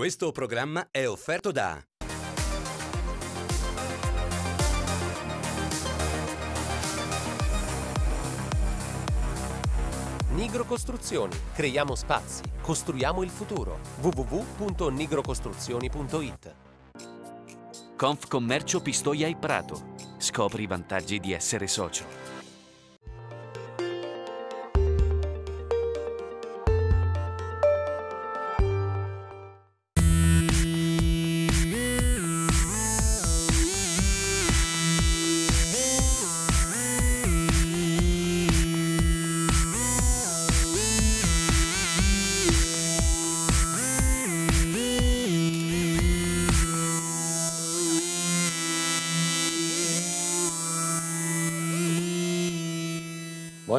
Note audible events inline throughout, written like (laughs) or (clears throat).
Questo programma è offerto da Nigro Costruzioni. Creiamo spazi, costruiamo il futuro. www.nigrocostruzioni.it Conf Commercio Pistoia e Prato. Scopri i vantaggi di essere socio.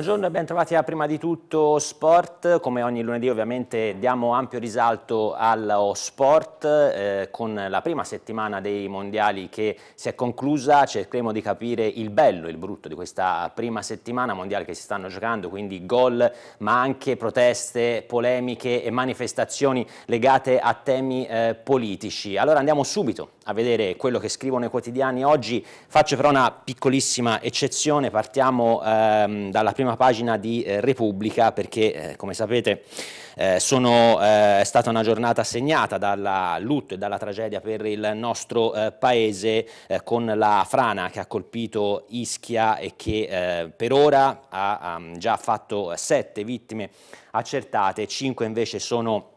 Buongiorno e bentrovati a Prima di Tutto Sport. Come ogni lunedì ovviamente diamo ampio risalto allo sport eh, con la prima settimana dei mondiali che si è conclusa. Cercheremo di capire il bello e il brutto di questa prima settimana mondiale che si stanno giocando, quindi gol ma anche proteste, polemiche e manifestazioni legate a temi eh, politici. Allora andiamo subito a vedere quello che scrivono i quotidiani oggi, faccio però una piccolissima eccezione, partiamo ehm, dalla prima pagina di eh, Repubblica perché eh, come sapete eh, sono, eh, è stata una giornata segnata dal lutto e dalla tragedia per il nostro eh, paese eh, con la frana che ha colpito Ischia e che per ora ha, ha già fatto sette vittime accertate, cinque invece sono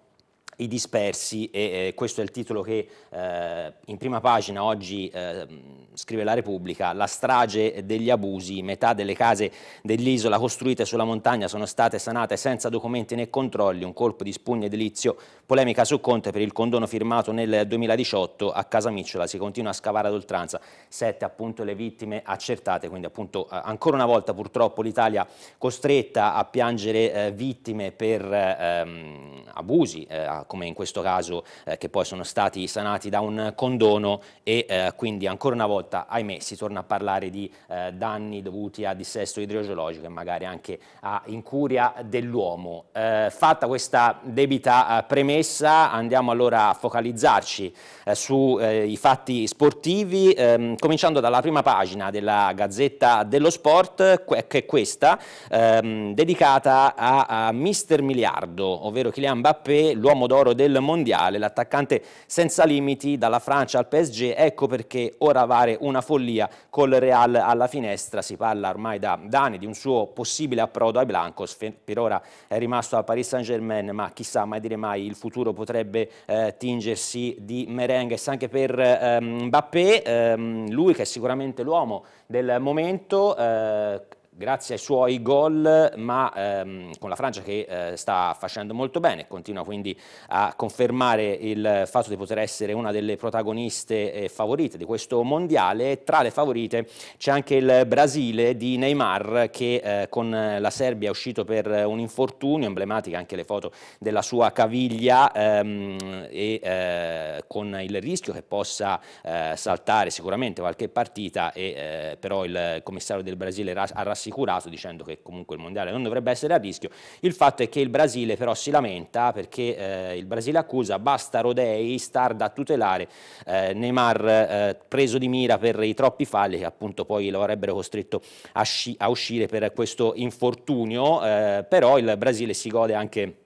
i dispersi e eh, questo è il titolo che eh, in prima pagina oggi eh, scrive la Repubblica, la strage degli abusi, metà delle case dell'isola costruite sulla montagna sono state sanate senza documenti né controlli, un colpo di spugna edilizio, polemica su Conte per il condono firmato nel 2018 a Casa Micciola, si continua a scavare ad oltranza, sette appunto le vittime accertate, quindi appunto eh, ancora una volta purtroppo l'Italia costretta a piangere eh, vittime per eh, ehm, abusi, eh, come in questo caso eh, che poi sono stati sanati da un condono e eh, quindi ancora una volta, ahimè, si torna a parlare di eh, danni dovuti a dissesto idrogeologico e magari anche a incuria dell'uomo. Eh, fatta questa debita eh, premessa, andiamo allora a focalizzarci eh, sui fatti sportivi, ehm, cominciando dalla prima pagina della Gazzetta dello Sport, che è questa, ehm, dedicata a, a Mister Miliardo, ovvero Kylian Mbappé, l'uomo dopo d'oro del mondiale, l'attaccante senza limiti dalla Francia al PSG, ecco perché ora vale una follia col Real alla finestra, si parla ormai da, da anni di un suo possibile approdo ai Blancos, per ora è rimasto a Paris Saint Germain, ma chissà mai dire mai, il futuro potrebbe eh, tingersi di merengues anche per ehm, Mbappé, ehm, lui che è sicuramente l'uomo del momento, eh, grazie ai suoi gol, ma ehm, con la Francia che eh, sta facendo molto bene, continua quindi a confermare il fatto di poter essere una delle protagoniste eh, favorite di questo mondiale. Tra le favorite c'è anche il Brasile di Neymar che eh, con la Serbia è uscito per un infortunio, emblematica anche le foto della sua caviglia ehm, e eh, con il rischio che possa eh, saltare sicuramente qualche partita e eh, però il commissario del Brasile ha rassicurato rassicurato dicendo che comunque il mondiale non dovrebbe essere a rischio. Il fatto è che il Brasile però si lamenta perché eh, il Brasile accusa basta Rodei, star da tutelare, eh, Neymar eh, preso di mira per i troppi falli che appunto poi lo avrebbero costretto a, a uscire per questo infortunio, eh, però il Brasile si gode anche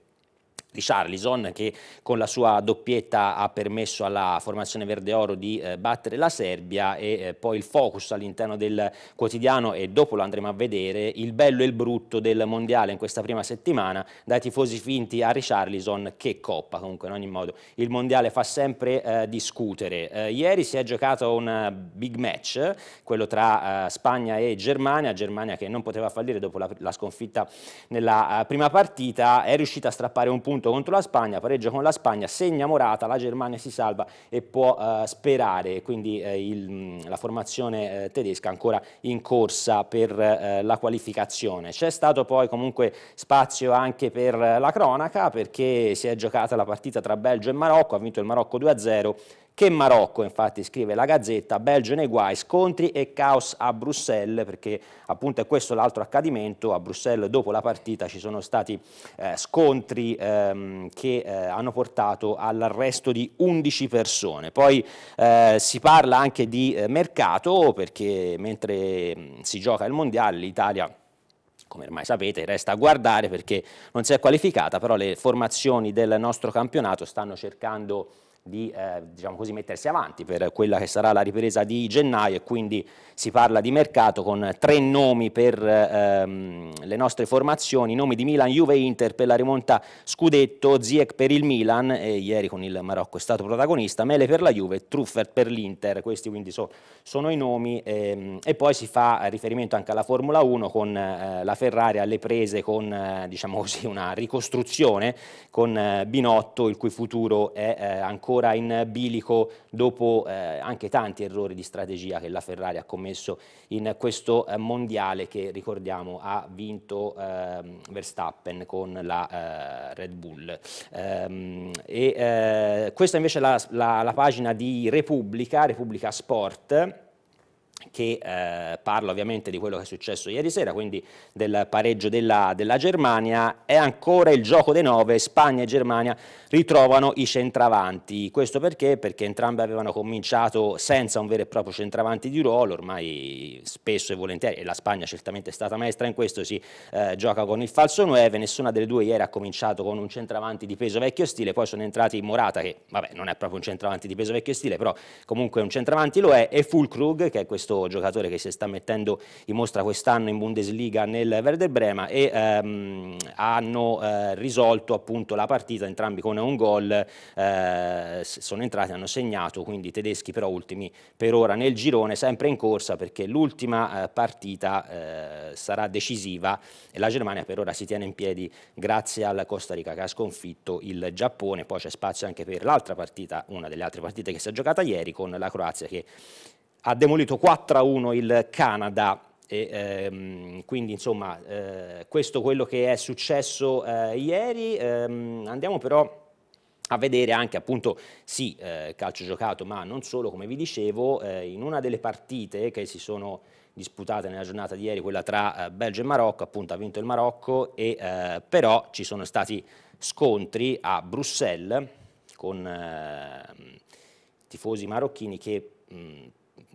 Richarlison che con la sua doppietta ha permesso alla formazione verde-oro di eh, battere la Serbia e eh, poi il focus all'interno del quotidiano e dopo lo andremo a vedere il bello e il brutto del mondiale in questa prima settimana dai tifosi finti a Richarlison che coppa comunque in ogni modo il mondiale fa sempre eh, discutere eh, ieri si è giocato un eh, big match quello tra eh, Spagna e Germania Germania che non poteva fallire dopo la, la sconfitta nella prima partita è riuscita a strappare un punto punto contro la Spagna, pareggio con la Spagna, segna Morata, la Germania si salva e può eh, sperare, quindi eh, il, mm, la formazione eh, tedesca ancora in corsa per eh, la qualificazione. C'è stato poi comunque spazio anche per la cronaca perché si è giocata la partita tra Belgio e Marocco, ha vinto il Marocco 2-0 che Marocco, infatti scrive la Gazzetta, Belgio nei guai, scontri e caos a Bruxelles, perché appunto è questo l'altro accadimento, a Bruxelles dopo la partita ci sono stati eh, scontri ehm, che eh, hanno portato all'arresto di 11 persone. Poi eh, si parla anche di eh, mercato, perché mentre mm, si gioca il Mondiale l'Italia come ormai sapete, resta a guardare perché non si è qualificata, però le formazioni del nostro campionato stanno cercando di eh, diciamo così, mettersi avanti per quella che sarà la ripresa di gennaio e quindi si parla di mercato con tre nomi per ehm, le nostre formazioni, nomi di Milan, Juve Inter per la rimonta Scudetto, Ziek per il Milan, e ieri con il Marocco è stato protagonista, Mele per la Juve, Truffert per l'Inter, questi quindi so, sono i nomi ehm, e poi si fa riferimento anche alla Formula 1 con eh, la Ferrari alle prese con eh, diciamo così, una ricostruzione con eh, Binotto il cui futuro è eh, ancora ancora in bilico dopo eh, anche tanti errori di strategia che la Ferrari ha commesso in questo eh, mondiale che ricordiamo ha vinto ehm, Verstappen con la eh, Red Bull. Ehm, e, eh, questa invece è la, la, la pagina di Repubblica, Repubblica Sport che eh, parla ovviamente di quello che è successo ieri sera, quindi del pareggio della, della Germania, è ancora il gioco dei nove, Spagna e Germania ritrovano i centravanti, questo perché? Perché entrambe avevano cominciato senza un vero e proprio centravanti di ruolo, ormai spesso e volentieri, e la Spagna certamente è stata maestra in questo, si eh, gioca con il falso 9, nessuna delle due ieri ha cominciato con un centravanti di peso vecchio stile, poi sono entrati in Morata, che vabbè non è proprio un centravanti di peso vecchio stile, però comunque un centravanti lo è, e Fulkrug, che è questo questo giocatore che si sta mettendo in mostra quest'anno in Bundesliga nel Verde Brema e ehm, hanno eh, risolto appunto la partita entrambi con un gol, eh, sono entrati, hanno segnato, quindi tedeschi però ultimi per ora nel girone, sempre in corsa perché l'ultima eh, partita eh, sarà decisiva e la Germania per ora si tiene in piedi grazie al Costa Rica che ha sconfitto il Giappone, poi c'è spazio anche per l'altra partita, una delle altre partite che si è giocata ieri con la Croazia che ha demolito 4 a 1 il Canada e, ehm, quindi insomma eh, questo è quello che è successo eh, ieri, ehm, andiamo però a vedere anche appunto sì eh, calcio giocato ma non solo come vi dicevo eh, in una delle partite che si sono disputate nella giornata di ieri quella tra eh, Belgio e Marocco appunto ha vinto il Marocco e eh, però ci sono stati scontri a Bruxelles con ehm, tifosi marocchini che mh, mm,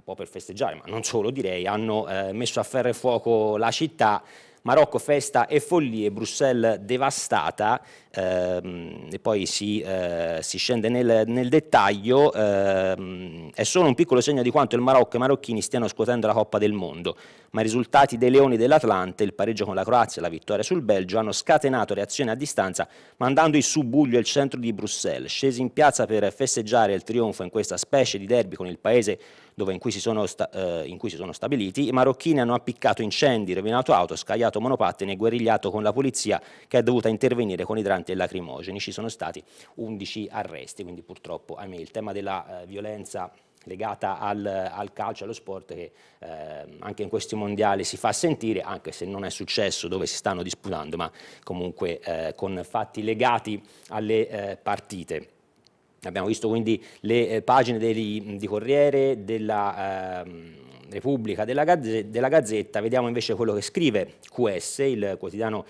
po' per festeggiare, ma non solo direi, hanno eh, messo a ferro e fuoco la città, Marocco festa e follie, Bruxelles devastata, ehm, e poi si, eh, si scende nel, nel dettaglio, ehm, è solo un piccolo segno di quanto il Marocco e i marocchini stiano scuotendo la Coppa del Mondo, ma i risultati dei Leoni dell'Atlante, il pareggio con la Croazia e la vittoria sul Belgio hanno scatenato reazioni a distanza mandando in subbuglio il centro di Bruxelles, scesi in piazza per festeggiare il trionfo in questa specie di derby con il paese dove in cui, sta, eh, in cui si sono, stabiliti, i marocchini hanno appiccato incendi, rovinato auto, scagliato monopattini e guerrigliato con la polizia che è dovuta intervenire con i idranti schiaffeggianti e lacrimogeni. Ci sono stati 11 arresti, quindi purtroppo ahimè, il tema della eh, violenza legata al, al, calcio, allo sport che eh, anche in questi mondiali si fa sentire, anche se non è successo dove si stanno disputando, ma comunque eh, con fatti legati alle eh, partite. Abbiamo visto quindi le eh, pagine dei, di Corriere, della... Ehm, Repubblica della, Gazzetta, vediamo invece quello che scrive QS, il quotidiano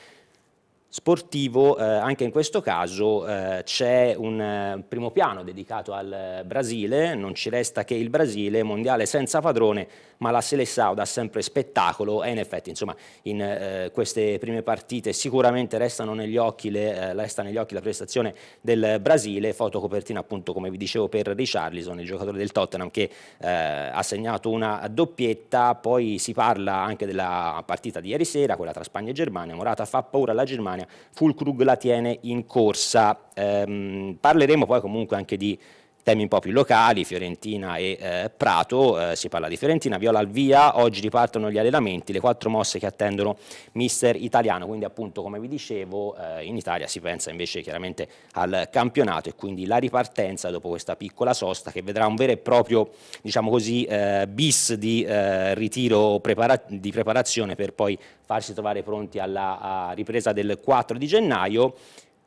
sportivo, eh, anche in questo caso eh, c'è un eh, primo piano dedicato al eh, Brasile, non ci resta che il Brasile, mondiale senza padrone, ma la Selecao dà sempre spettacolo e in effetti insomma, in eh, queste prime partite sicuramente restano negli occhi le, eh, resta negli occhi la prestazione del Brasile, fotocopertina appunto come vi dicevo per Richarlison, il giocatore del Tottenham che ha segnato una doppietta, poi si parla anche della partita di ieri sera, quella tra Spagna e Germania, Morata fa paura alla Germania, Fulkrug la tiene in corsa. Ehm, parleremo poi comunque anche di temi un po' più locali, Fiorentina e eh, Prato, eh, si parla di Fiorentina, Viola al via, oggi ripartono gli allenamenti, le quattro mosse che attendono mister italiano, quindi appunto come vi dicevo eh, in Italia si pensa invece chiaramente al campionato e quindi la ripartenza dopo questa piccola sosta che vedrà un vero e proprio diciamo così eh, bis di eh, ritiro prepara di preparazione per poi farsi trovare pronti alla ripresa del 4 di gennaio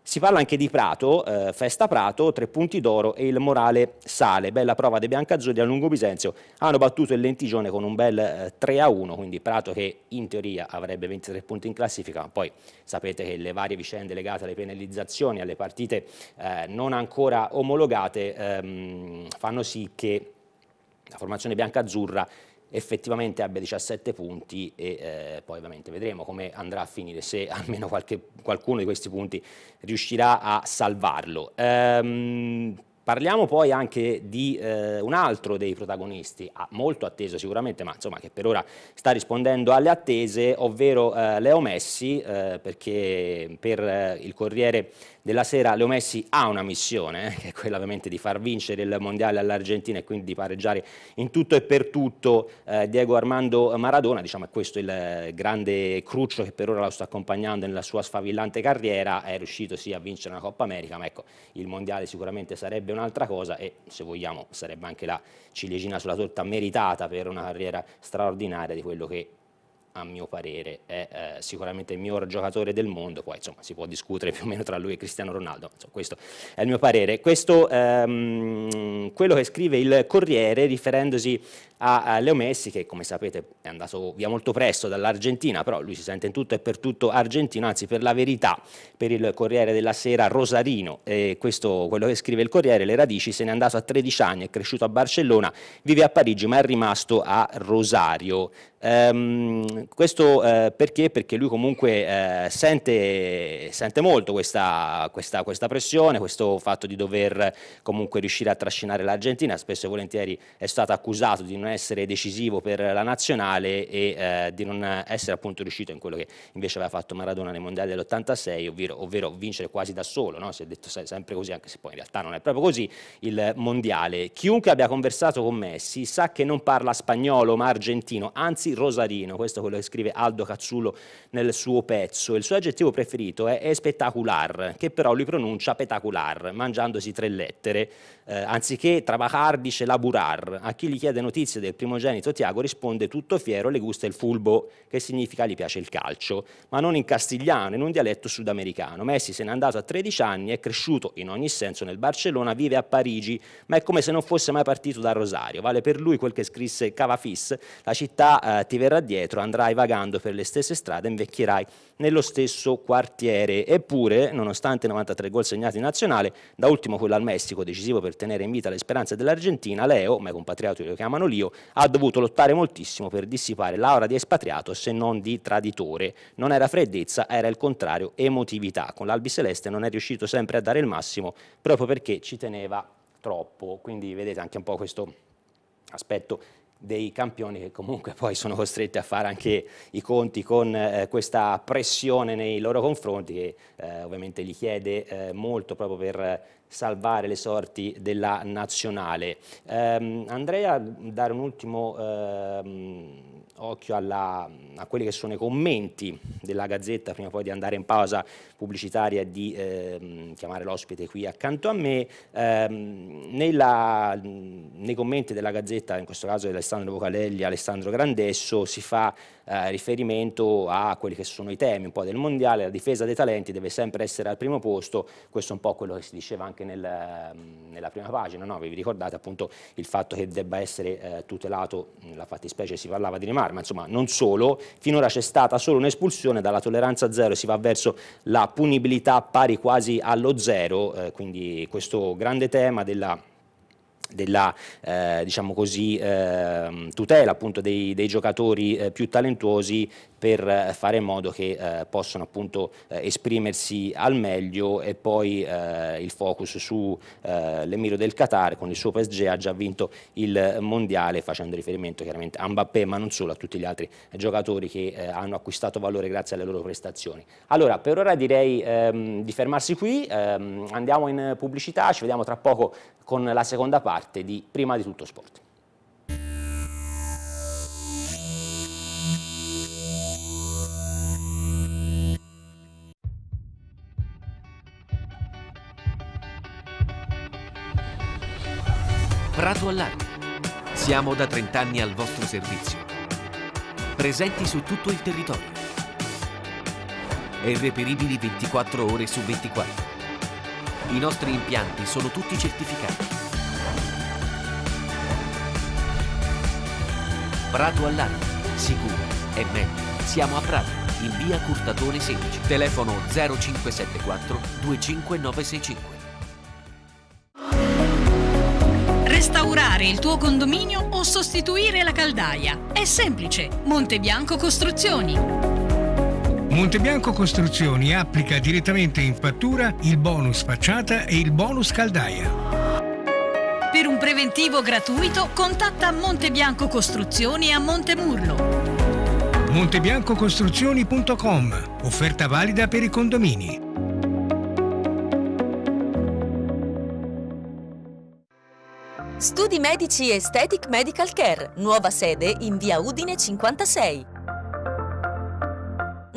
si parla anche di Prato, eh, Festa Prato, tre punti d'oro e il morale sale. Bella prova dei biancazzurri a Lungovisenzio. Hanno battuto il Lentigione con un bel eh, 3 a 1, quindi Prato che in teoria avrebbe 23 punti in classifica, ma poi sapete che le varie vicende legate alle penalizzazioni, alle partite eh, non ancora omologate ehm, fanno sì che la formazione bianca-azzurra effettivamente abbia 17 punti e eh, poi ovviamente vedremo come andrà a finire se (laughs) almeno qualche, qualcuno di questi punti riuscirà a salvarlo. Ehm, Parliamo poi anche di eh, un altro dei protagonisti, ah, molto atteso sicuramente, ma insomma, che per ora sta rispondendo alle attese, ovvero eh, Leo Messi, eh, perché per eh, il Corriere della Sera Leo Messi ha una missione, eh, che è quella ovviamente di far vincere il Mondiale all'Argentina e quindi di pareggiare in tutto e per tutto eh, Diego Armando Maradona, diciamo è questo il grande cruccio che per ora lo sta accompagnando nella sua sfavillante carriera, è riuscito sì a vincere una Coppa America, ma ecco, il Mondiale sicuramente sarebbe un'altra cosa e se vogliamo sarebbe anche la ciliegina sulla torta meritata per una carriera straordinaria di quello che a mio parere è eh, sicuramente il miglior giocatore del mondo, poi insomma si può discutere più o meno tra lui e Cristiano Ronaldo, insomma, questo è il mio parere. Questo ehm, quello che scrive il Corriere riferendosi a, a Leo Messi che come sapete è andato via molto presto dall'Argentina, però lui si sente in tutto e per tutto argentino, anzi per la verità, per il Corriere della Sera Rosarino, eh, questo quello che scrive il Corriere, le radici, se n'è andato a 13 anni, è cresciuto a Barcellona, vive a Parigi ma è rimasto a Rosario. Ehm, questo eh, perché? Perché lui comunque eh, sente, sente, molto questa, questa, questa, pressione, questo fatto di dover comunque riuscire a trascinare l'Argentina, spesso e volentieri è stato accusato di non essere decisivo per la nazionale e eh, di non essere appunto riuscito in quello che invece aveva fatto Maradona nei mondiali dell'86, ovvero, ovvero, vincere quasi da solo, no? si è detto sempre così, anche se poi in realtà non è proprio così, il mondiale. Chiunque abbia conversato con Messi sa che non parla spagnolo ma argentino, anzi Rosarino, questo è quello che scrive Aldo Cazzullo nel suo pezzo. Il suo aggettivo preferito è, è spettacular, che però lui pronuncia petacular, mangiandosi tre lettere. Eh, anziché trabajar dice laburar. A chi gli chiede notizie del primogenito Tiago risponde tutto fiero, le gusta il fulbo, che significa gli piace il calcio, ma non in castigliano, in un dialetto sudamericano. Messi se n'è andato a 13 anni, è cresciuto in ogni senso nel Barcellona, vive a Parigi, ma è come se non fosse mai partito da Rosario. Vale per lui quel che scrisse Cavafis, la città eh, ti verrà dietro, andrai vagando per le stesse strade, invecchierai nello stesso quartiere. Eppure, nonostante 93 gol segnati in nazionale, da ultimo quello al Messico, decisivo per tenere in vita le speranze dell'Argentina, Leo, ma i compatrioti lo chiamano Lio, ha dovuto lottare moltissimo per dissipare l'aura di espatriato se non di traditore. Non era freddezza, era il contrario, emotività. Con l'Albi Celeste non è riuscito sempre a dare il massimo proprio perché ci teneva troppo. Quindi vedete anche un po' questo aspetto dei campioni che comunque poi sono costretti a fare anche i conti con eh, questa pressione nei loro confronti che eh, ovviamente gli chiede eh, molto proprio per salvare le sorti della nazionale. Ehm, Andrea, dare un ultimo ehm, occhio alla, a quelli che sono i commenti della Gazzetta prima poi di andare in pausa pubblicitaria e di eh, chiamare l'ospite qui accanto a me. Eh, nella, nei commenti della Gazzetta, in questo caso di Alessandro Vocalelli e Alessandro Grandesso, si fa eh, riferimento a quelli che sono i temi un po' del mondiale, la difesa dei talenti deve sempre essere al primo posto, questo è un po' quello che si diceva anche nel, mm, nella prima pagina, no? vi ricordate appunto il fatto che debba essere eh, tutelato, nella mm, fattispecie si parlava di Neymar, ma insomma non solo, finora c'è stata solo un'espulsione, dalla tolleranza zero si va verso la punibilità pari quasi allo zero, eh, quindi questo grande tema della della eh, diciamo così, eh, tutela appunto dei, dei giocatori eh, più talentuosi per eh, fare in modo che eh, possano appunto eh, esprimersi al meglio e poi il focus sull'Emiro del Qatar con il suo PSG ha già vinto il mondiale facendo riferimento chiaramente a Mbappé ma non solo a tutti gli altri giocatori che hanno acquistato valore grazie alle loro prestazioni. Allora per ora direi ehm, di fermarsi qui, ehm, andiamo in pubblicità, ci vediamo tra poco con la seconda parte di Prima di tutto sport. Prato Allarme. Siamo da 30 anni al vostro servizio. Presenti su tutto il territorio. E reperibili 24 ore su 24. I nostri impianti sono tutti certificati. Prato Allarme. Sicuro. E meglio. Siamo a Prato, in via Curtatone 16. Telefono 0574 25965. Rinovare il tuo condominio o sostituire la caldaia. È semplice. Montebianco Costruzioni. Montebianco Costruzioni applica direttamente in fattura il bonus facciata e il bonus caldaia. Per un preventivo gratuito contatta Montebianco Costruzioni a Montemurlo. Montebiancocostruzioni.com Offerta valida per i condomini. Studi Medici Aesthetic Medical Care, nuova sede in via Udine 56.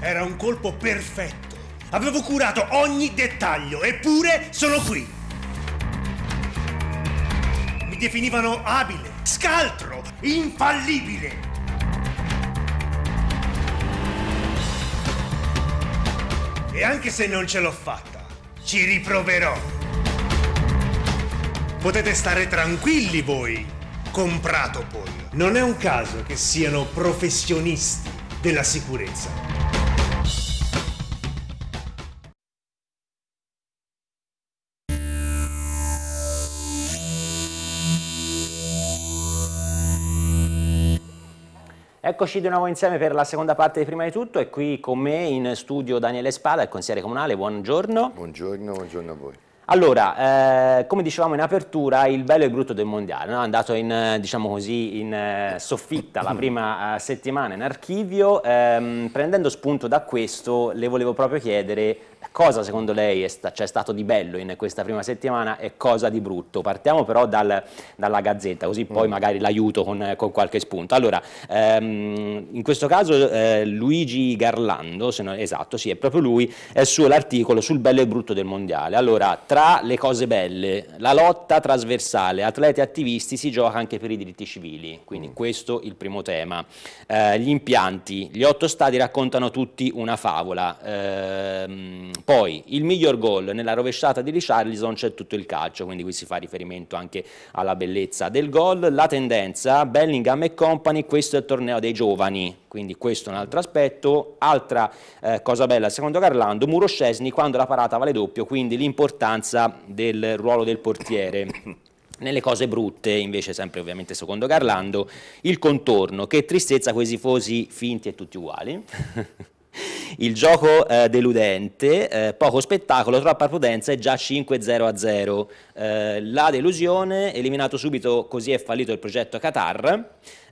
Era un colpo perfetto. Avevo curato ogni dettaglio, eppure sono qui. Mi definivano abile, scaltro, infallibile. E anche se non ce l'ho fatta, ci riproverò. Potete stare tranquilli voi, comprato poi. Non è un caso che siano professionisti della sicurezza. Eccoci di nuovo insieme per la seconda parte di Prima di Tutto e qui con me in studio Daniele Spada, il consigliere comunale, buongiorno. Buongiorno, buongiorno a voi. Allora, eh, come dicevamo in apertura, il bello e il brutto del mondiale, no? è andato in, eh, diciamo così, in eh, soffitta la prima eh, settimana in archivio, ehm, prendendo spunto da questo le volevo proprio chiedere Cosa secondo lei c'è sta, cioè, stato di bello in questa prima settimana e cosa di brutto? Partiamo però dal, dalla Gazzetta, così mm. poi mm. magari l'aiuto con, con, qualche spunto. Allora, ehm, in questo caso eh, Luigi Garlando, se no, esatto, sì, è proprio lui, è suo l'articolo sul bello e brutto del Mondiale. Allora, tra le cose belle, la lotta trasversale, atleti e attivisti si gioca anche per i diritti civili, quindi mm. questo il primo tema. Eh, gli impianti, gli otto stadi raccontano tutti una favola. Eh, poi il miglior gol nella rovesciata di Richarlison c'è tutto il calcio, quindi qui si fa riferimento anche alla bellezza del gol. La tendenza, Bellingham e compagni, questo è il torneo dei giovani, quindi questo è un altro aspetto. Altra eh, cosa bella, secondo Carlando, Muro Scesni quando la parata vale doppio, quindi l'importanza del ruolo del portiere. (coughs) Nelle cose brutte, invece, sempre ovviamente secondo Carlando, il contorno, che tristezza quei tifosi finti e tutti uguali. (laughs) Il gioco eh, deludente, eh, poco spettacolo, troppa prudenza e già 5-0 0. Eh, la delusione, eliminato subito così è fallito il progetto Qatar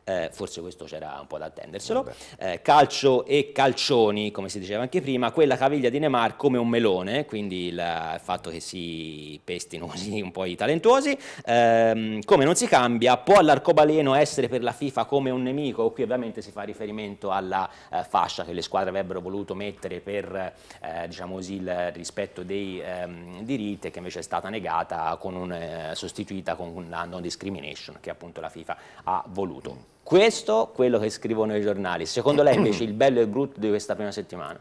eh, forse questo c'era un po' da attenderselo, eh, calcio e calcioni, come si diceva anche prima, quella caviglia di Neymar come un melone, quindi il, il fatto che si pestino così un po' i talentuosi, ehm, come non si cambia, può l'arcobaleno essere per la FIFA come un nemico, qui ovviamente si fa riferimento alla eh, fascia che le squadre avrebbero voluto mettere per eh, diciamo così, il rispetto dei ehm, diritti che invece è stata negata con un, eh, sostituita con la non discrimination che appunto la FIFA ha voluto. Questo è quello che scrivono i giornali. Secondo lei invece il bello e il brutto di questa prima settimana?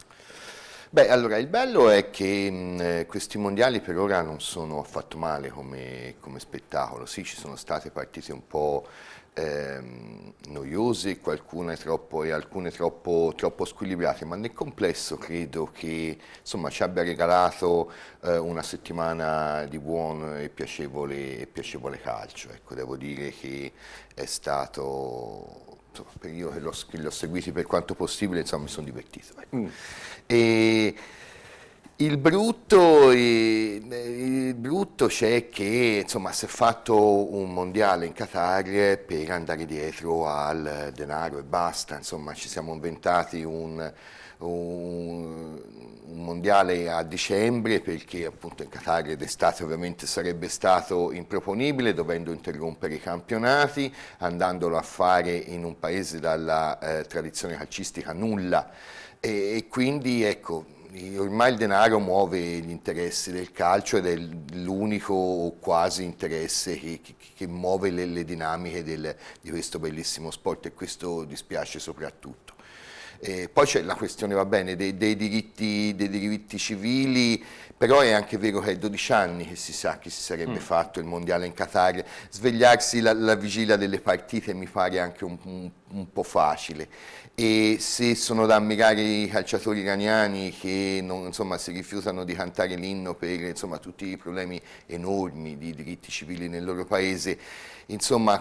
Beh, allora, il bello è che mh, eh, questi mondiali per ora non sono affatto male come, come spettacolo. Sì, ci sono state partite un po' ehm, noiosi, alcune, troppo, alcune troppo, troppo, squilibrate, ma nel complesso credo che insomma, ci abbia regalato eh, una settimana di buon e piacevole, e piacevole calcio. Ecco, devo dire che è stato per io che l'ho seguito per quanto possibile, insomma, mi sono divertito. Ecco. Mm. E, il brutto, il brutto c'è che insomma, si è fatto un mondiale in Qatar per andare dietro al denaro e basta, insomma, ci siamo inventati un, un, un, mondiale a dicembre perché appunto in Qatar d'estate ovviamente sarebbe stato improponibile dovendo interrompere i campionati, andandolo a fare in un paese dalla eh, tradizione calcistica nulla e, e quindi ecco ormai il denaro muove gli interessi del calcio ed è l'unico o quasi interesse che, che, che muove le, le dinamiche del, di questo bellissimo sport e questo dispiace soprattutto. Eh, poi c'è la questione, va bene, dei, dei, diritti, dei, diritti, civili, però è anche vero che è 12 anni che si sa che si sarebbe mm. fatto il mondiale in Qatar. Svegliarsi la, la vigilia delle partite mi pare anche un, un, un po' facile e se sono da ammirare i calciatori iraniani che non, insomma, si rifiutano di cantare l'inno per insomma, tutti i problemi enormi di diritti civili nel loro paese, insomma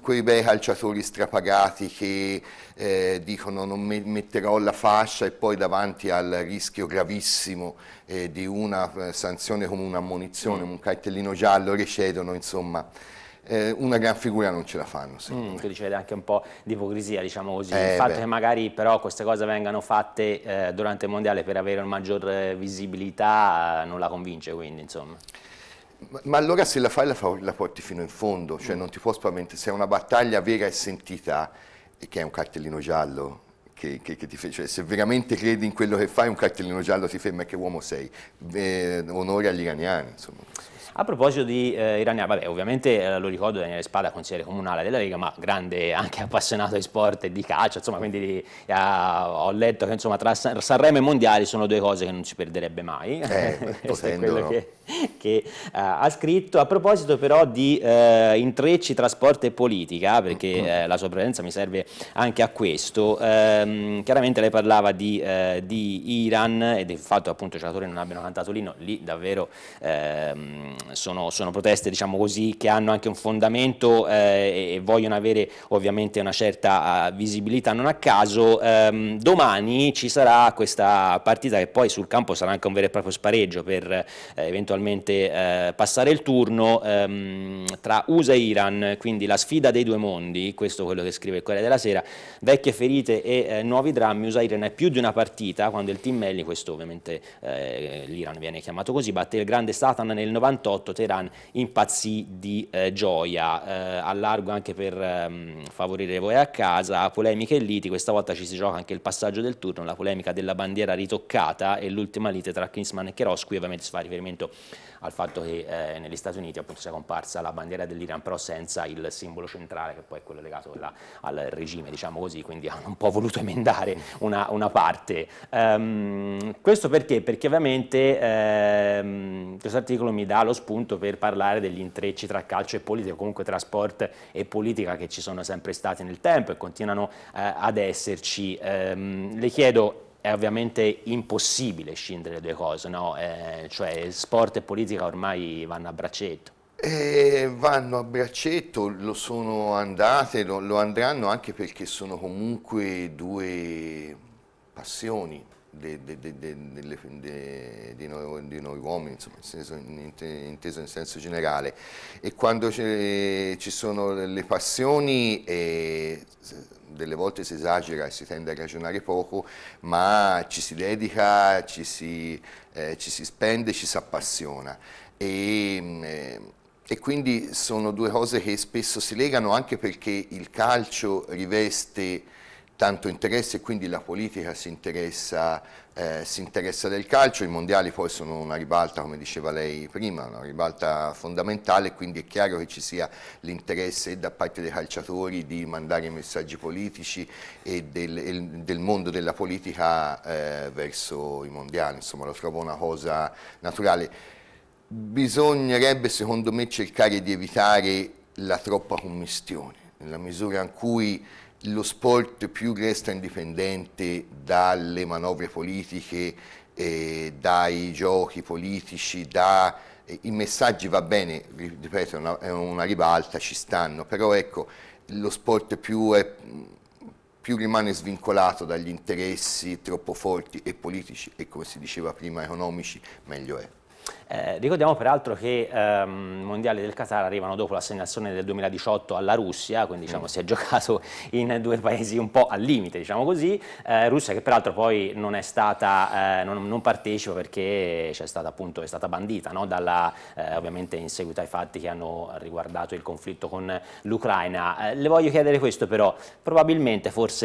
quei bei calciatori strapagati che eh, dicono non metterò la fascia e poi davanti al rischio gravissimo eh, di una eh, sanzione come un'ammonizione, mm. un cartellino giallo, recedono insomma eh, una gran figura non ce la fanno. Mm, tu dicevi anche un po' di ipocrisia, diciamo così, eh, il fatto beh. che magari però queste cose vengano fatte eh, durante il mondiale per avere una maggior eh, visibilità eh, non la convince quindi insomma. Ma, ma allora se la fai la, la, porti fino in fondo, cioè mm. non ti può spaventare, se è una battaglia vera e sentita, eh, che è un cartellino giallo, che, che, che ti fe- cioè, se veramente credi in quello che fai un cartellino giallo ti ferma e che uomo sei, eh, onore agli iraniani insomma. A proposito di eh, Irania, vabbè, ovviamente eh, lo ricordo Daniele Spada, consigliere comunale della Lega, ma grande anche (laughs) appassionato di sport e di calcio, insomma, quindi ah, ho letto che insomma, tra San, Sanremo e Mondiali sono due cose che non si perderebbe mai. Eh, (laughs) è quello che, che ah, ha scritto. A proposito però di eh, intrecci tra sport e politica, perché mm-hmm. eh, la sua presenza mi serve anche a questo, ehm, chiaramente lei parlava di, di Iran e del fatto appunto i giocatori non abbiano cantato lì, lì davvero ehm, sono, sono, proteste diciamo così, che hanno anche un fondamento eh, e vogliono avere ovviamente una certa ah, visibilità, non a caso ehm, domani ci sarà questa partita che poi sul campo sarà anche un vero e proprio spareggio per eh, eventualmente eh, passare il turno ehm, tra USA e Iran, quindi la sfida dei due mondi, questo è quello che scrive il Corriere della Sera, vecchie ferite e eh, nuovi drammi, USA-Iran e è più di una partita, quando il team Melli, questo ovviamente eh, l'Iran viene chiamato così, batte il grande Satan nel 98 1948 Teheran impazzì di eh, gioia, eh, allargo anche per ehm, favorire voi a casa, polemiche e liti, questa volta ci si gioca anche il passaggio del turno, la polemica della bandiera ritoccata e l'ultima lite tra Klinsmann e qui ovviamente si fa riferimento al fatto che eh, negli Stati Uniti appunto sia comparsa la bandiera dell'Iran però senza il simbolo centrale che poi è quello legato alla, al regime diciamo così quindi hanno un po' voluto emendare una, una parte um, questo perché? perché ovviamente ehm, questo articolo mi dà lo spunto per parlare degli intrecci tra calcio e politica comunque tra sport e politica che ci sono sempre stati nel tempo e continuano eh, ad esserci ehm, le chiedo è ovviamente impossibile scindere le due cose, no? eh, cioè sport e politica ormai vanno a braccetto. Eh, vanno a braccetto, lo sono andate, lo, lo andranno anche perché sono comunque due passioni di, noi, di, noi, uomini, insomma, in senso, in, inteso in senso generale. E quando ci sono le passioni, eh, delle volte si esagera e si tende a ragionare poco, ma ci si dedica, ci si, eh, ci si spende, ci si appassiona. E, mm, eh, e quindi sono due cose che spesso si legano anche perché il calcio riveste tanto interesse e quindi la politica si interessa, eh, si interessa, del calcio, i mondiali poi sono una ribalta, come diceva lei prima, una ribalta fondamentale, quindi è chiaro che ci sia l'interesse da parte dei calciatori di mandare messaggi politici e del, e del mondo della politica eh, verso i mondiali, insomma lo trovo una cosa naturale. Bisognerebbe secondo me cercare di evitare la troppa commistione, nella misura in cui lo sport più resta indipendente dalle manovre politiche, eh, dai giochi politici, da, eh, i messaggi va bene, ripeto, è una, una, ribalta, ci stanno, però ecco, lo sport più, è, più rimane svincolato dagli interessi troppo forti e politici e come si diceva prima economici, meglio è. Eh, ricordiamo peraltro che ehm, i ehm, mondiali del Qatar arrivano dopo l'assegnazione del 2018 alla Russia, quindi diciamo, mm. si è giocato (laughs) in due paesi un po' al limite, diciamo così. Eh, Russia che peraltro poi non è stata, eh, non, non, partecipa perché cioè, è stata, appunto, è stata bandita, no? Dalla, eh, ovviamente in seguito ai fatti che hanno riguardato il conflitto con l'Ucraina. Eh, le voglio chiedere questo però, probabilmente forse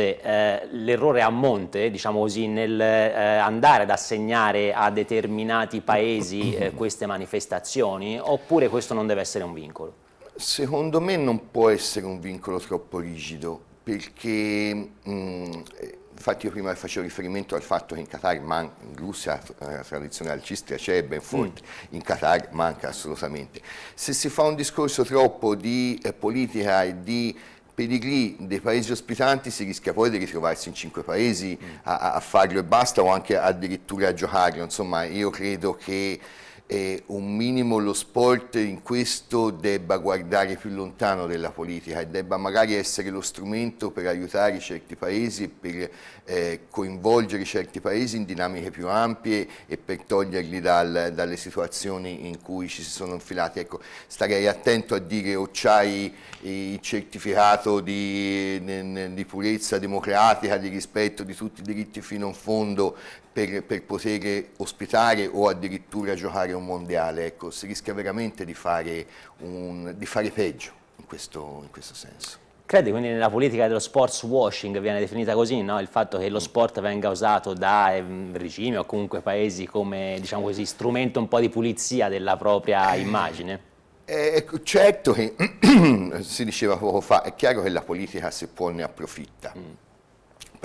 l'errore a monte, diciamo così, nel andare ad assegnare a determinati paesi queste manifestazioni oppure questo non deve essere un vincolo? Secondo me non può essere un vincolo troppo rigido perché mh, infatti io prima facevo riferimento al fatto che in Qatar manca, in Russia la tradizione alcistica c'è ben forte, mm. in Qatar manca assolutamente. Se si fa un discorso troppo di eh, politica e di pedigree dei paesi ospitanti si rischia poi di ritrovarsi in cinque paesi mm. a, a, farlo e basta o anche addirittura a giocarlo, insomma io credo che eh, un minimo lo sport in questo debba guardare più lontano della politica e debba magari essere lo strumento per aiutare certi paesi e per eh, coinvolgere certi paesi in dinamiche più ampie e per toglierli dal, dalle situazioni in cui ci si sono infilati. Ecco, starei attento a dire o c'hai il certificato di, di purezza democratica, di rispetto di tutti i diritti fino in fondo per, per, poter ospitare o addirittura giocare un mondiale, ecco, si rischia veramente di fare, un, di fare peggio in questo, in questo senso. Credi quindi nella politica dello sports washing, viene definita così, no? il fatto che lo mm. sport venga usato da ehm, regimi o comunque paesi come diciamo così, strumento un po' di pulizia della propria eh, immagine? Eh, ecco, certo che, (clears throat) si diceva poco fa, è chiaro che la politica se può ne approfitta. Mm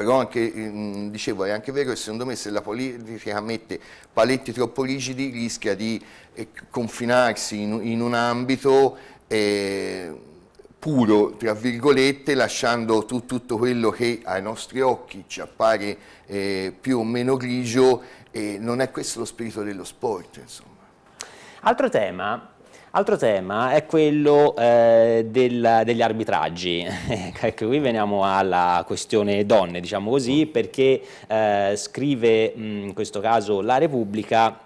però anche, mm, dicevo, è anche vero che secondo me se la politica mette paletti troppo rigidi rischia di eh, confinarsi in, in, un ambito eh, puro, tra virgolette, lasciando tu, tutto quello che ai nostri occhi ci appare eh, più o meno grigio e non è questo lo spirito dello sport. Insomma. Altro tema Altro tema è quello eh, del, degli arbitraggi, (laughs) ecco, qui veniamo alla questione donne, diciamo così, perché eh, scrive in questo caso la Repubblica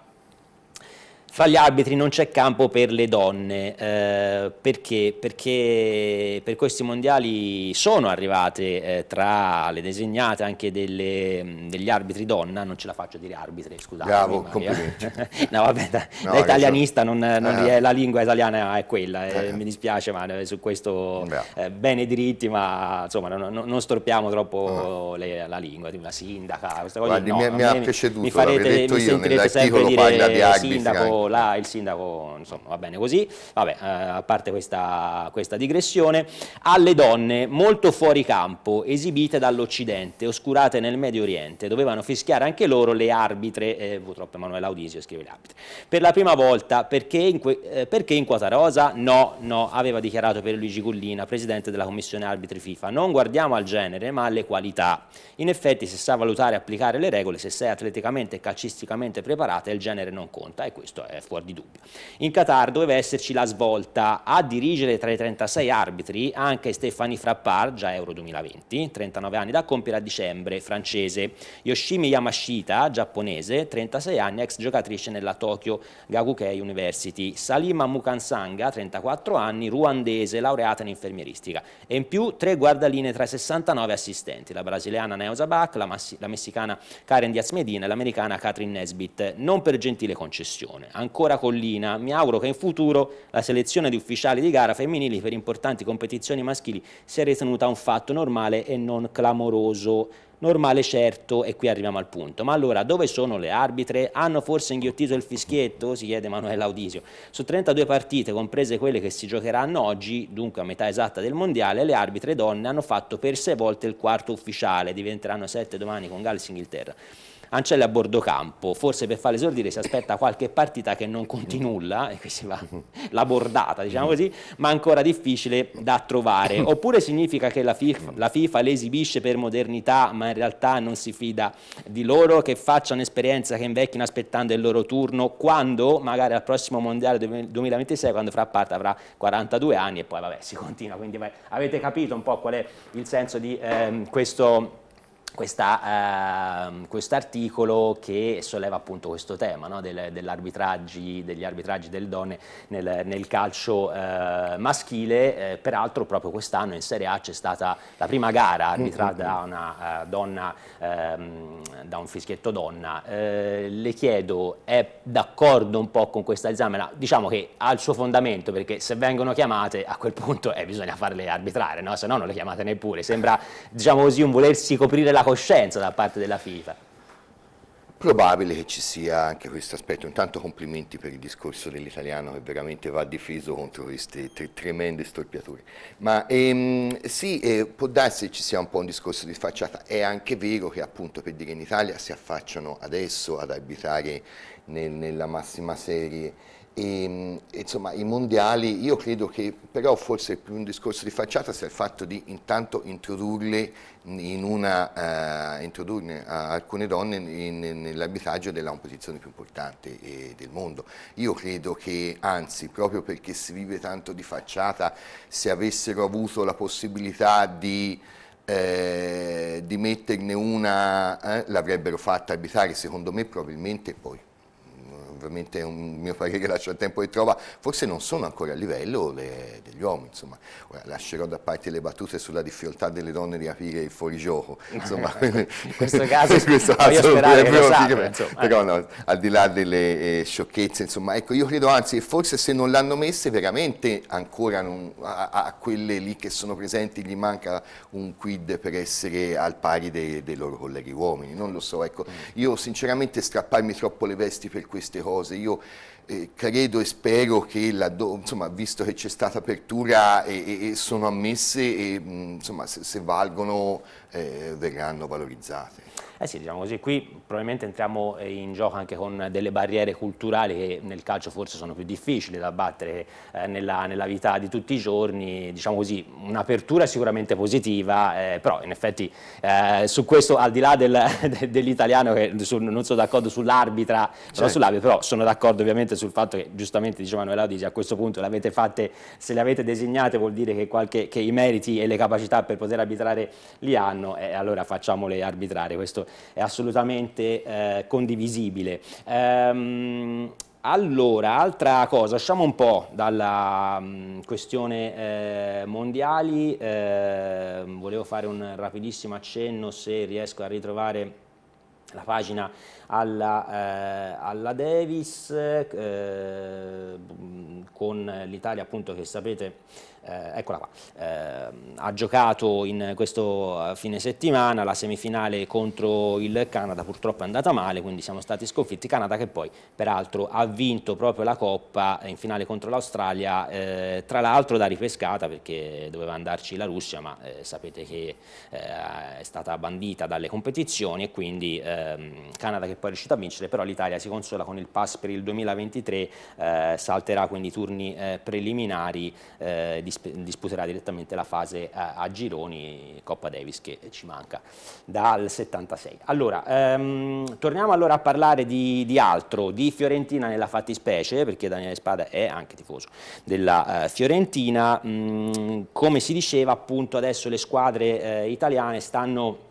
fra gli arbitri non c'è campo per le donne, eh, perché? perché? per questi mondiali sono arrivate eh, tra le disegnate anche delle, degli arbitri donna, non ce la faccio dire arbitri, scusate. Bravo, eh. complimenti. (laughs) no vabbè, da, no, da italianista non, non eh. la lingua italiana è quella, eh, eh. mi dispiace ma su questo bene i diritti, ma insomma non, non storpiamo troppo ah. le, la lingua, la sindaca, questa cosa Guardi, no, mi, mi, ha piaceduto, mi farete, l'avrei detto mi io nell'articolo parla di arbitri sindaco, là, il sindaco, insomma, va bene così, vabbè, eh, a parte questa, questa digressione, alle donne molto fuori campo, esibite dall'Occidente, oscurate nel Medio Oriente, dovevano fischiare anche loro le arbitre, eh, purtroppo Emanuele Audisio scrive le arbitre, per la prima volta, perché in, eh, perché in quota rosa? No, no, aveva dichiarato per Luigi Gullina, presidente della commissione arbitri FIFA, non guardiamo al genere ma alle qualità, in effetti se sa valutare e applicare le regole, se sei atleticamente e calcisticamente preparata il genere non conta e questo è eh, fuori di dubbio. In Qatar doveva esserci la svolta a dirigere tra i 36 arbitri anche Stefani Frappar, già Euro 2020, 39 anni da compiere a dicembre, francese, Yoshimi Yamashita, giapponese, 36 anni, ex giocatrice nella Tokyo Gakugei University, Salima Mukansanga, 34 anni, ruandese, laureata in infermieristica, e in più tre guardaline tra i 69 assistenti, la brasiliana Neo Zabak, la, la messicana Karen Diaz Medina e l'americana Catherine Nesbitt, non per gentile concessione ancora collina, mi auguro che in futuro la selezione di ufficiali di gara femminili per importanti competizioni maschili sia ritenuta un fatto normale e non clamoroso. Normale certo, e qui arriviamo al punto. Ma allora, dove sono le arbitre? Hanno forse inghiottito il fischietto? Si chiede Manuela Audisio. Su 32 partite, comprese quelle che si giocheranno oggi, dunque a metà esatta del Mondiale, le arbitre donne hanno fatto per sei volte il quarto ufficiale, diventeranno sette domani con Galles e Inghilterra. Ancella a bordo campo, forse per fare esordire si aspetta qualche partita che non conti nulla, e qui si va la bordata, diciamo così, ma ancora difficile da trovare. Oppure significa che la FIFA, la FIFA le esibisce per modernità, ma in realtà non si fida di loro, che facciano esperienza, che invecchino aspettando il loro turno, quando magari al prossimo mondiale 2026, quando fra parte avrà 42 anni e poi vabbè si continua. Quindi avete capito un po' qual è il senso di ehm, questo questa, eh, questo articolo che solleva appunto questo tema no? Del, degli arbitraggi delle donne nel, nel calcio eh, maschile, eh, peraltro proprio quest'anno in Serie A c'è stata la prima gara mm, arbitrata mm, mm. da una uh, donna, um, da un fischietto donna. Eh, le chiedo, è d'accordo un po' con questa disamina? Diciamo che ha il suo fondamento perché se vengono chiamate a quel punto eh, bisogna farle arbitrare, no? se no non le chiamate neppure, sembra diciamo così un volersi coprire la coscienza da parte della FIFA. Probabile che ci sia anche questo aspetto, intanto complimenti per il discorso dell'italiano che veramente va difeso contro queste tre tremende storpiature, ma ehm, sì, eh, può darsi che ci sia un po' un discorso di facciata, è anche vero che appunto per dire in Italia si affacciano adesso ad arbitrare nel, nella massima serie e, ehm, insomma, i mondiali, io credo che però forse più un discorso di facciata sia il fatto di intanto introdurle, in una, eh, introdurne alcune donne nell'arbitraggio della competizione più importante eh, del mondo. Io credo che anzi, proprio perché si vive tanto di facciata, se avessero avuto la possibilità di... Eh, di metterne una eh, l'avrebbero fatta abitare secondo me probabilmente poi ovviamente è un mio parere che lascio il tempo che trova, forse non sono ancora a livello le, degli uomini, insomma. Ora, lascerò da parte le battute sulla difficoltà delle donne di aprire il fuorigioco, insomma. (laughs) in questo (laughs) caso, in questo caso proprio, (laughs) sapere, però no, al di là delle eh, sciocchezze, insomma, ecco, io credo anzi, forse se non l'hanno messe veramente ancora non, a, a, quelle lì che sono presenti gli manca un quid per essere al pari dei, dei loro colleghi uomini, non lo so, ecco, mm. io sinceramente strapparmi troppo le vesti per queste cose. Io eh, credo e spero che, insomma, visto che c'è stata apertura e, e sono ammesse, e, mh, mm, insomma, se, se valgono eh, verranno valorizzate. Eh sì, diciamo così, qui probabilmente entriamo eh, in gioco anche con delle barriere culturali che nel calcio forse sono più difficili da battere eh, nella, nella, vita di tutti i giorni, diciamo così, un'apertura sicuramente positiva, eh, però in effetti eh, su questo al di là del, (laughs) de, dell'italiano che su, non sono d'accordo sull'arbitra, cioè. Certo. sull però sono d'accordo ovviamente sul fatto che giustamente diceva Manuela Disi a questo punto le avete fatte, se le avete designate vuol dire che, qualche, che i meriti e le capacità per poter arbitrare li hanno e allora facciamole arbitrare, questo è assolutamente eh, condivisibile. Ehm, allora, altra cosa, usciamo un po' dalla mh, mm, questione eh, mondiali, eh, volevo fare un rapidissimo accenno se riesco a ritrovare la pagina alla, eh, alla Davis eh, con l'Italia appunto che sapete eh, eccola qua, ehm, ha giocato in questo eh, fine settimana la semifinale contro il Canada, purtroppo è andata male, quindi siamo stati sconfitti, Canada che poi peraltro ha vinto proprio la Coppa eh, in finale contro l'Australia, eh, tra l'altro da ripescata perché doveva andarci la Russia, ma eh, sapete che eh, è stata bandita dalle competizioni e quindi ehm, Canada che poi è riuscita a vincere, però l'Italia si consola con il pass per il 2023, salterà quindi i turni preliminari di disputerà direttamente la fase a, a gironi Coppa Davis che ci manca dal 76. Allora, ehm, torniamo allora a parlare di, di, altro, di Fiorentina nella fattispecie, perché Daniele Spada è anche tifoso della eh, Fiorentina. Mh, mm, come si diceva appunto adesso le squadre eh, italiane stanno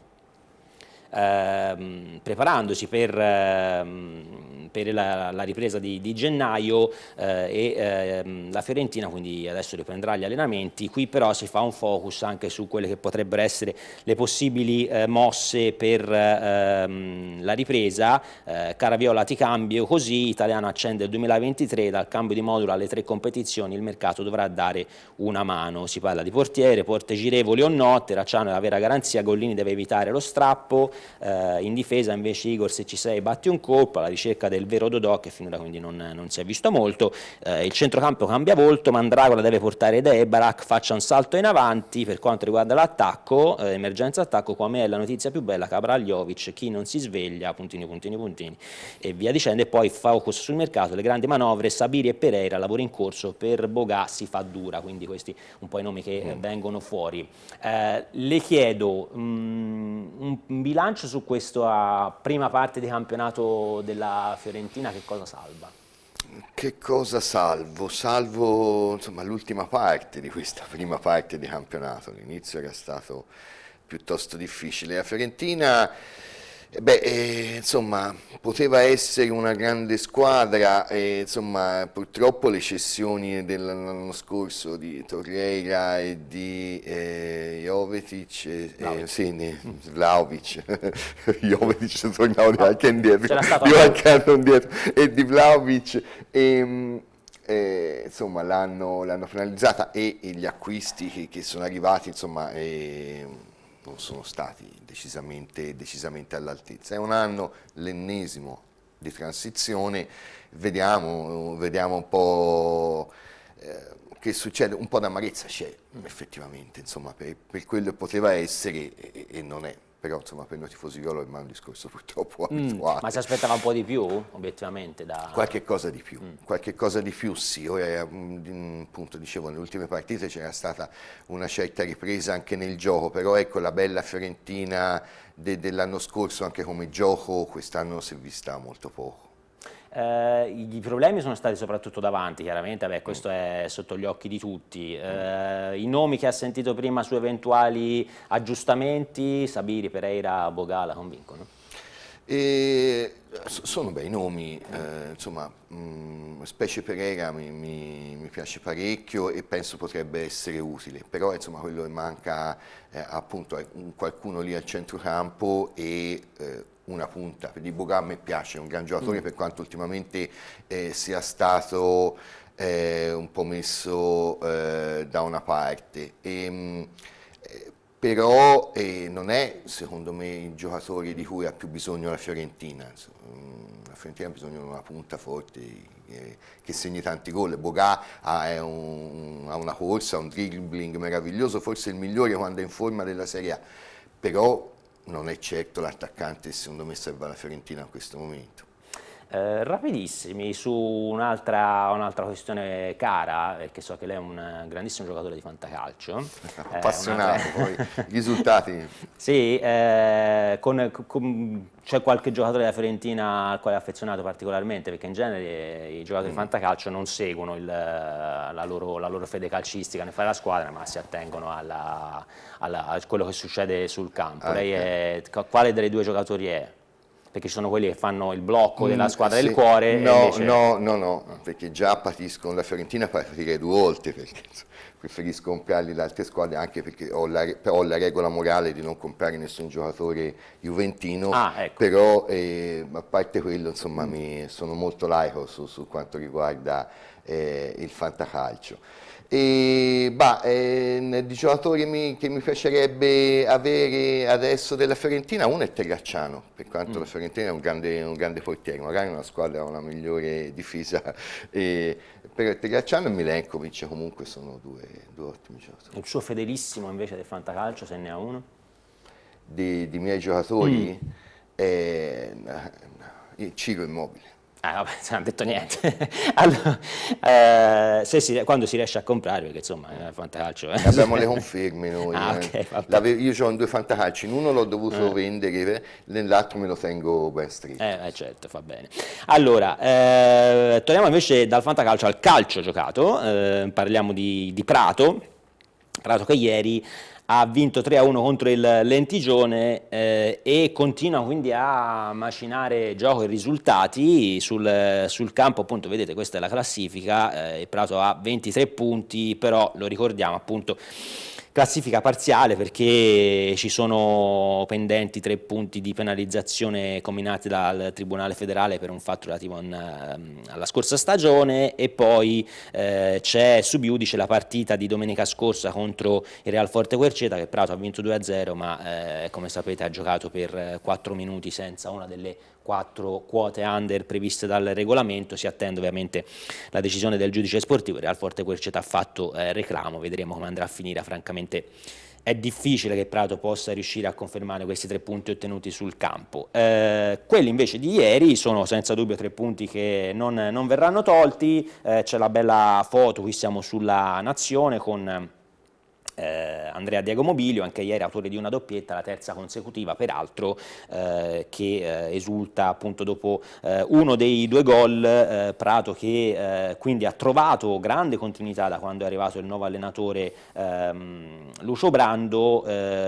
ehm, preparandoci per, ehm, per la, la, ripresa di, di gennaio eh, e ehm, la Fiorentina quindi adesso riprenderà gli allenamenti, qui però si fa un focus anche su quelle che potrebbero essere le possibili eh, mosse per ehm, la ripresa, eh, Caraviola ti cambio così, italiano accende il 2023, dal cambio di modulo alle tre competizioni il mercato dovrà dare una mano, si parla di portiere, porte girevoli o no, Terracciano è la vera garanzia, Gollini deve evitare lo strappo, eh, in difesa invece Igor se ci sei batti un colpo alla ricerca del vero Dodò che finora quindi non, non si è visto molto, eh, il centrocampo cambia volto, Mandragola deve portare idee, Barak faccia un salto in avanti per quanto riguarda l'attacco, eh, emergenza attacco come è la notizia più bella Cabragliovic, chi non si sveglia, puntini puntini puntini e via dicendo e poi focus sul mercato, le grandi manovre, Sabiri e Pereira, lavoro in corso per Bogà si fa dura, quindi questi un po' i nomi che mm. vengono fuori. Eh, le chiedo mh, mm, un bilancio bilancio su questa prima parte di campionato della Fiorentina, che cosa salva? Che cosa salvo? Salvo l'ultima parte di questa (laughs) prima parte di campionato, l'inizio era stato piuttosto difficile. La Fiorentina Beh, eh, insomma, poteva essere una grande squadra, eh, insomma, purtroppo le cessioni dell'anno scorso di Torreira e di eh, Jovetic, eh, Vlaovic. sì, ne, Vlaovic, (laughs) Jovetic tornavo neanche indietro, io anche anno indietro, e di Vlaovic, ehm, eh, insomma, l'hanno finalizzata e, e, gli acquisti che, che sono arrivati, insomma, eh, non sono stati decisamente, decisamente all'altezza. È un anno, l'ennesimo, di transizione, vediamo, vediamo un po' eh, che succede, un po' d'amarezza c'è effettivamente, insomma, per, per quello che poteva essere e, e non è però insomma per noi tifosi viola è un discorso (laughs) purtroppo mm, abituale. Ma si aspettava un po' di più obiettivamente? Da... Qualche cosa di più, mm. qualche cosa di più sì, ora appunto dicevo nelle ultime partite c'era stata una certa ripresa anche nel gioco, però ecco la bella Fiorentina de dell'anno scorso anche come gioco quest'anno si è vista molto poco. Eh, I problemi sono stati soprattutto davanti, chiaramente, beh, questo è sotto gli occhi di tutti. Eh, I nomi che ha sentito prima su eventuali aggiustamenti, Sabiri, Pereira, Bogala, convincono? E sono bei nomi, eh, insomma, mh, mm, specie Pereira mi, mi, mi, piace parecchio e penso potrebbe essere utile, però insomma quello che manca eh, appunto è qualcuno lì al centrocampo e eh, una punta, di Boga a me piace, è un gran giocatore mm. per quanto ultimamente eh, sia stato eh, un po' messo eh, da una parte. E, ehm, eh, però eh, non è secondo me il giocatore di cui ha più bisogno la Fiorentina. Mm, la Fiorentina ha bisogno di una punta forte eh, che segni tanti gol. Bogà ha, un, ha una corsa, un dribbling meraviglioso, forse il migliore quando è in forma della Serie A. Però non è certo l'attaccante secondo me serve alla Fiorentina in questo momento eh, rapidissimi su un'altra un questione cara, perché eh, so che lei è un eh, grandissimo giocatore di fantacalcio. (laughs) Eh, Appassionato, eh, (laughs) poi i risultati. sì, eh, c'è qualche giocatore della Fiorentina al quale è affezionato particolarmente, perché in genere i giocatori mm. di fantacalcio non seguono il, la, loro, la, loro, fede calcistica, ne fa la squadra, ma si attengono alla, alla, a quello che succede sul campo. Ah, lei è, quale delle due giocatori è? perché ci sono quelli che fanno il blocco mm, della squadra sì. del cuore. No, invece... no, no, no, perché già patiscono la Fiorentina patirei due volte, perché preferisco comprarli da altre squadre anche perché ho la, ho la, regola morale di non comprare nessun giocatore juventino, ah, ecco. però eh, a parte quello insomma mm. mi, sono molto laico su, su quanto riguarda eh, il fantacalcio. E, bah, eh, di giocatori mi, che mi piacerebbe avere adesso della Fiorentina, uno è Terracciano, per quanto mm. la Fiorentina è un grande, un grande, portiere, magari una squadra ha una migliore difesa, (laughs) eh, però Terracciano e Milenkovic comunque sono due, due ottimi giocatori. Il suo fedelissimo invece del fantacalcio, se ne ha uno? Di, di miei giocatori? Mm. Eh, Ciro Immobile. Ah, vabbè, (laughs) non ha detto niente. (laughs) allora, eh, si, quando si riesce a comprare, perché insomma, è fantacalcio. Eh. Abbiamo le (laughs) conferme noi. Ah, eh. io ho due fantacalci, in uno l'ho dovuto eh. vendere, eh, nell'altro me lo tengo ben stretto. Eh, eh, certo, fa bene. Allora, torniamo invece dal fantacalcio al calcio giocato, parliamo di, di Prato. Prato che ieri ha vinto 3-1 a contro il Lentigione eh, e continua quindi a macinare gioco e risultati sul, sul campo, appunto vedete questa è la classifica, eh, Prato ha 23 punti, però lo ricordiamo appunto Classifica parziale perché ci sono pendenti tre punti di penalizzazione combinati dal Tribunale federale per un fatto relativo ehm, alla scorsa stagione e poi eh, c'è subiudice la partita di domenica scorsa contro il Real Forte Querceta che Prato ha vinto 2-0 ma eh, come sapete ha giocato per 4 eh, minuti senza una delle quattro quote under previste dal regolamento, si attende ovviamente la decisione del giudice sportivo, Real Forte Querceta ha fatto eh, reclamo, vedremo come andrà a finire, francamente è difficile che Prato possa riuscire a confermare questi tre punti ottenuti sul campo. Eh, quelli invece di ieri sono senza dubbio tre punti che non, non verranno tolti, eh, c'è la bella foto, qui siamo sulla Nazione con eh, Andrea Diego Mobilio, anche ieri autore di una doppietta, la terza consecutiva peraltro, eh, che eh, esulta appunto dopo eh, uno dei due gol, eh, Prato che eh, quindi ha trovato grande continuità da quando è arrivato il nuovo allenatore ehm, Lucio Brando,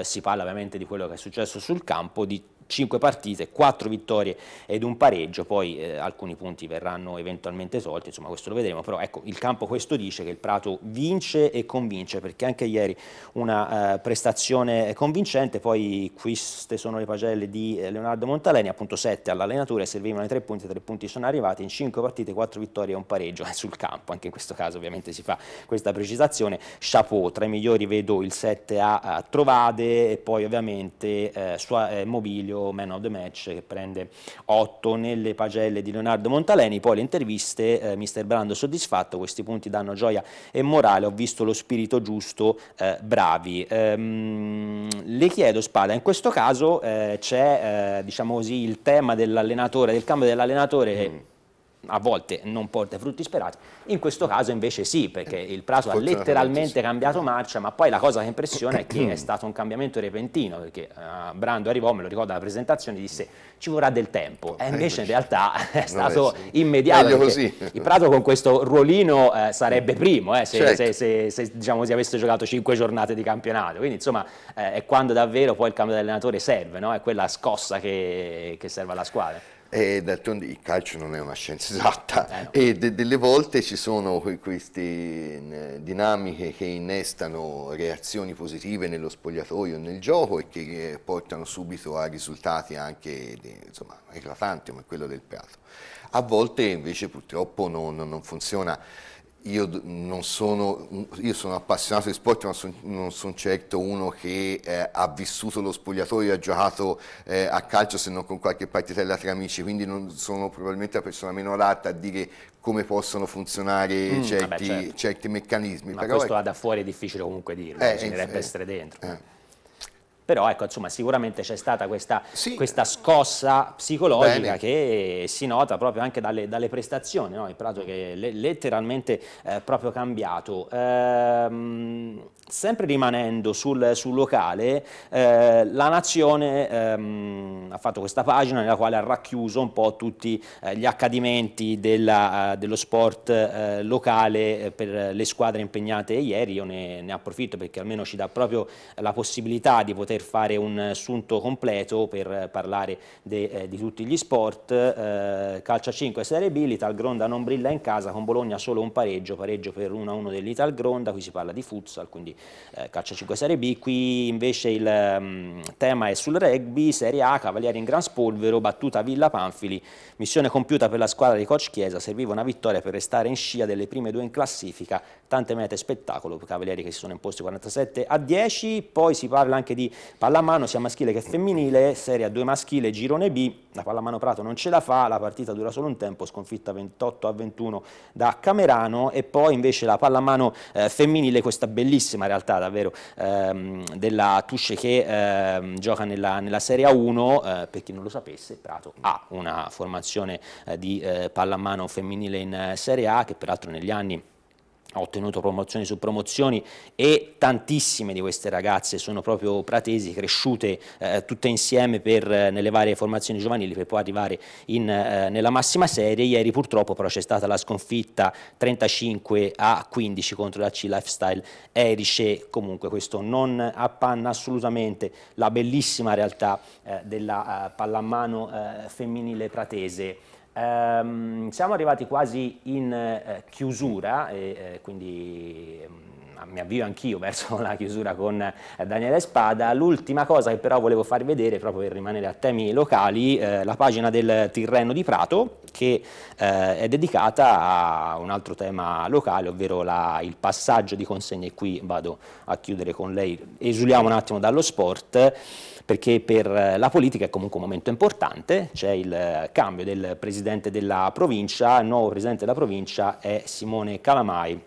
si parla ovviamente di quello che è successo sul campo, di 5 partite, 4 vittorie ed un pareggio, poi eh, alcuni punti verranno eventualmente tolti, insomma questo lo vedremo, però ecco il campo questo dice che il Prato vince e convince perché anche ieri una eh, prestazione convincente, poi queste sono le pagelle di eh, Leonardo Montaleni, appunto 7 all'allenatore, servivano i 3 punti, 3 punti sono arrivati, in 5 partite 4 vittorie e un pareggio eh, (laughs) sul campo, anche in questo caso ovviamente si fa questa precisazione, Chapeau, tra i migliori vedo il 7 a, a eh, Trovade e poi ovviamente eh, sua, eh, Mobilio proprio Man of the Match che prende 8 nelle pagelle di Leonardo Montaleni, poi le interviste, eh, mister Brando soddisfatto, questi punti danno gioia e morale, ho visto lo spirito giusto, eh, bravi. Ehm, le chiedo Spada, in questo caso eh, c'è eh, diciamo così, il tema dell'allenatore, del cambio dell'allenatore mm a volte non porta i frutti sperati, in questo caso invece sì, perché il Prato ha letteralmente cambiato marcia, ma poi la cosa che impressiona è che è (clears throat) stato un cambiamento repentino, perché uh, Brando arrivò, me lo ricordo alla presentazione, disse ci vorrà del tempo, e eh, invece in realtà (laughs) è stato immediato, il Prato con questo ruolino eh, sarebbe mm. primo, eh, se, certo. se, se, se diciamo, si avesse giocato cinque giornate di campionato, quindi insomma eh, è quando davvero poi il cambio di allenatore serve, no? è quella scossa che, che serve alla squadra. Eh, d'altronde il calcio non è una scienza esatta eh, e de delle volte ci sono que queste dinamiche che innestano reazioni positive nello spogliatoio, nel gioco e che eh, portano subito a risultati anche insomma, eclatanti come quello del Prato. A volte invece purtroppo non, non funziona io non sono, io sono appassionato di sport ma son, non sono certo uno che eh, ha vissuto lo spogliatoio e ha giocato eh, a calcio se non con qualche partitella tra amici, quindi non sono probabilmente la persona meno adatta a dire come possono funzionare mm, certi, vabbè, certo. certi, meccanismi. Ma Però questo è... là da fuori è difficile comunque dirlo, eh, bisognerebbe eh, essere dentro. Eh però ecco, insomma, sicuramente c'è stata questa, sì. questa, scossa psicologica Bene. che si nota proprio anche dalle, dalle prestazioni, no? il Prato che è letteralmente eh, proprio cambiato. Ehm, sempre rimanendo sul, sul locale, eh, la Nazione ehm, ha fatto questa pagina nella quale ha racchiuso un po' tutti eh, gli accadimenti della, eh, dello sport eh, locale eh, per le squadre impegnate ieri, io ne, ne approfitto perché almeno ci dà proprio la possibilità di poter poter fare un assunto eh, completo per eh, parlare de, eh, di tutti gli sport, eh, calcia 5 Serie B, l'Ital Gronda non brilla in casa, con Bologna solo un pareggio, pareggio per 1-1 dell'Ital Gronda, qui si parla di futsal, quindi eh, calcia 5 Serie B, qui invece il um, tema è sul rugby, Serie A, Cavalieri in Gran Spolvero, battuta Villa Panfili, missione compiuta per la squadra di Coach Chiesa, serviva una vittoria per restare in scia delle prime due in classifica, tante mete spettacolo, Cavalieri che si sono imposti 47 a 10, poi si parla anche di Pallamano sia maschile che femminile, Serie A2 maschile, girone B, la Pallamano Prato non ce la fa, la partita dura solo un tempo, sconfitta 28 a 21 da Camerano e poi invece la Pallamano eh, femminile, questa bellissima realtà davvero ehm, della Tusce che ehm, gioca nella, nella, Serie A1, eh, per chi non lo sapesse Prato ha una formazione eh, di eh, pallamano femminile in eh, Serie A che peraltro negli anni ha ottenuto promozioni su promozioni e tantissime di queste ragazze sono proprio pratesi, cresciute eh, tutte insieme per, eh, nelle varie formazioni giovanili per poi arrivare in, eh, nella massima serie. Ieri purtroppo però c'è stata la sconfitta 35 a 15 contro la C Lifestyle Erice, comunque questo non appanna assolutamente la bellissima realtà eh, della eh, pallamano eh, femminile pratese. Ehm, siamo arrivati quasi in eh, chiusura, e, eh, quindi mm, mi avvio anch'io (laughs) verso la chiusura con eh, Daniele Spada. L'ultima cosa che però volevo farvi vedere, proprio per rimanere a temi locali, eh, la pagina del Tirreno di Prato che eh, è dedicata a un altro tema locale, ovvero la, il passaggio di consegne. E qui vado a chiudere con lei, esuliamo un attimo dallo sport perché per eh, la politica è comunque un momento importante, c'è il eh, cambio del presidente della provincia, il nuovo presidente della provincia è Simone Calamai,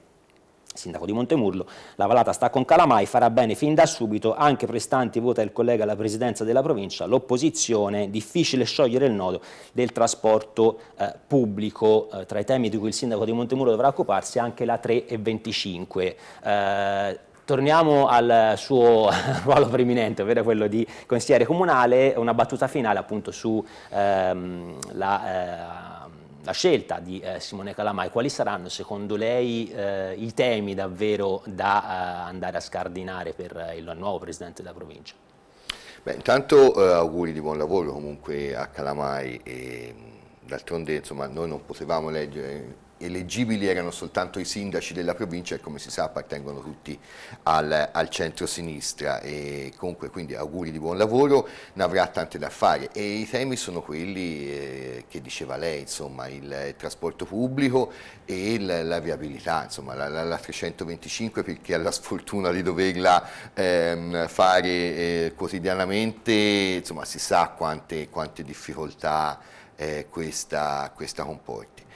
sindaco di Montemurlo, la Valata sta con Calamai, farà bene fin da subito, anche prestanti vota il collega alla presidenza della provincia, l'opposizione, difficile sciogliere il nodo del trasporto eh, pubblico, eh, tra i temi di cui il sindaco di Montemurlo dovrà occuparsi anche la 3 e 25. Eh, Torniamo al suo (laughs) ruolo preminente, ovvero quello di consigliere comunale, una battuta finale appunto sulla ehm, eh, la scelta di eh, Simone Calamai, quali saranno secondo lei eh, i temi davvero da eh, andare a scardinare per eh, il nuovo Presidente della provincia? Beh, intanto eh, auguri di buon lavoro comunque a Calamai, d'altronde noi non potevamo leggere eleggibili erano soltanto i sindaci della provincia e come si sa appartengono tutti al, al centro-sinistra e comunque quindi auguri di buon lavoro, ne avrà tante da fare e i temi sono quelli eh, che diceva lei, insomma il trasporto pubblico e la, la viabilità, insomma la, la, la 325 perché ha la sfortuna di doverla ehm, fare eh, quotidianamente, insomma si sa quante, quante difficoltà eh, questa, questa comporti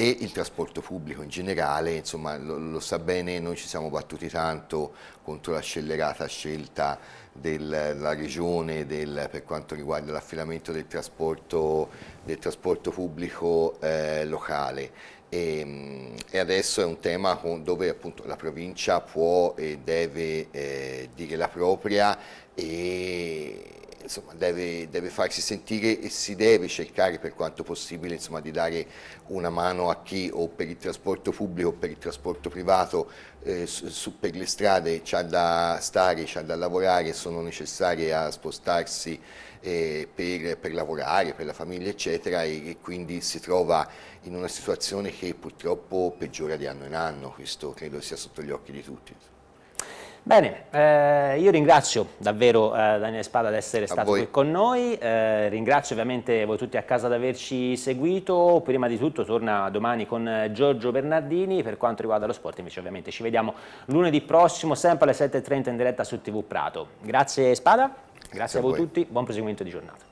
e il trasporto pubblico in generale, insomma lo, lo sa bene, noi ci siamo battuti tanto contro la scellerata scelta della regione del, per quanto riguarda l'affidamento del, del trasporto, pubblico eh, locale. E, ehm, e, adesso è un tema con, dove appunto la provincia può e deve eh, dire la propria e, insomma, deve, deve, farsi sentire e si deve cercare per quanto possibile insomma, di dare una mano a chi o per il trasporto pubblico o per il trasporto privato eh, su, per le strade c'ha da stare, c'ha da lavorare, sono necessarie a spostarsi eh, per, per, lavorare, per la famiglia eccetera e, e, quindi si trova in una situazione che purtroppo peggiora di anno in anno, questo credo sia sotto gli occhi di tutti. Bene, eh, io ringrazio davvero eh, Daniele Spada di essere a stato voi. qui con noi, eh, ringrazio ovviamente voi tutti a casa di averci seguito, prima di tutto torna domani con eh, Giorgio Bernardini, per quanto riguarda lo sport invece ovviamente ci vediamo lunedì prossimo sempre alle 7.30 in diretta su TV Prato. Grazie Spada, grazie, grazie a voi, a voi tutti, buon proseguimento di giornata.